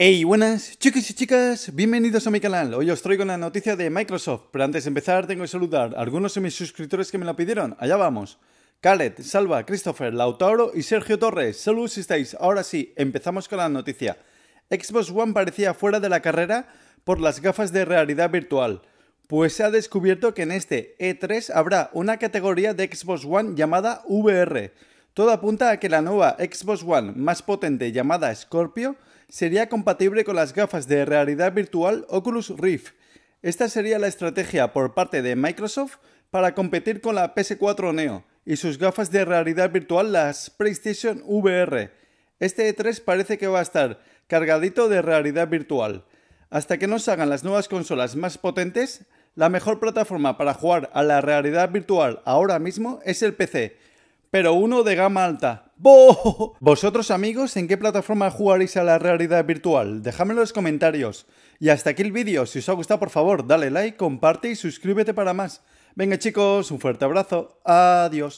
Hey, buenas chicos y chicas, bienvenidos a mi canal. Hoy os traigo la noticia de Microsoft, pero antes de empezar tengo que saludar a algunos de mis suscriptores que me la pidieron. Allá vamos. Khaled, Salva, Christopher, Lautauro y Sergio Torres. Saludos si estáis. Ahora sí, empezamos con la noticia. Xbox One parecía fuera de la carrera por las gafas de realidad virtual, pues se ha descubierto que en este E3 habrá una categoría de Xbox One llamada VR todo apunta a que la nueva Xbox One más potente llamada Scorpio sería compatible con las gafas de realidad virtual Oculus Rift. Esta sería la estrategia por parte de Microsoft para competir con la PS4 Neo y sus gafas de realidad virtual las PlayStation VR. Este E3 parece que va a estar cargadito de realidad virtual. Hasta que nos hagan las nuevas consolas más potentes, la mejor plataforma para jugar a la realidad virtual ahora mismo es el PC, pero uno de gama alta. ¡Boo! Vosotros amigos, ¿en qué plataforma jugaréis a la realidad virtual? Dejadmelo en los comentarios. Y hasta aquí el vídeo, si os ha gustado por favor dale like, comparte y suscríbete para más. Venga chicos, un fuerte abrazo, adiós.